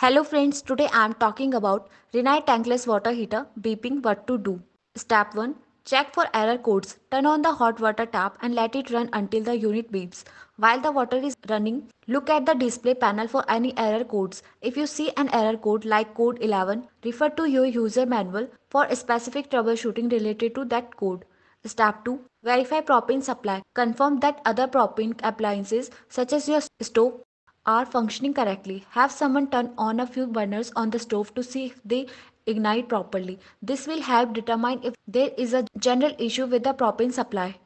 Hello friends, today I am talking about Renai tankless water heater beeping what to do. Step 1. Check for error codes. Turn on the hot water tap and let it run until the unit beeps. While the water is running, look at the display panel for any error codes. If you see an error code like code 11, refer to your user manual for specific troubleshooting related to that code. Step 2. Verify propane supply. Confirm that other propane appliances such as your stove are functioning correctly. Have someone turn on a few burners on the stove to see if they ignite properly. This will help determine if there is a general issue with the propane supply.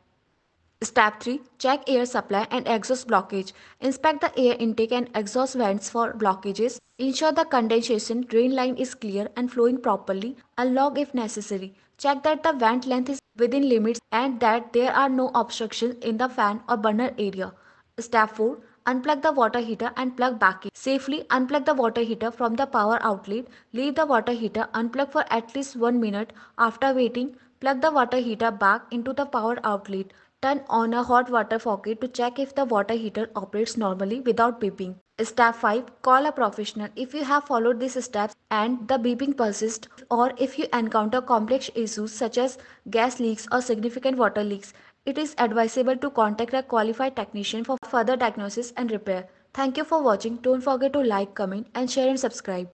Step 3 Check air supply and exhaust blockage. Inspect the air intake and exhaust vents for blockages. Ensure the condensation drain line is clear and flowing properly. Unlock if necessary. Check that the vent length is within limits and that there are no obstructions in the fan or burner area. Step 4 Unplug the water heater and plug back in. Safely unplug the water heater from the power outlet. Leave the water heater unplugged for at least 1 minute. After waiting, plug the water heater back into the power outlet. Turn on a hot water faucet to check if the water heater operates normally without beeping. Step 5. Call a professional. If you have followed these steps and the beeping persists or if you encounter complex issues such as gas leaks or significant water leaks, it is advisable to contact a qualified technician for further diagnosis and repair. Thank you for watching. Don't forget to like, comment and share and subscribe.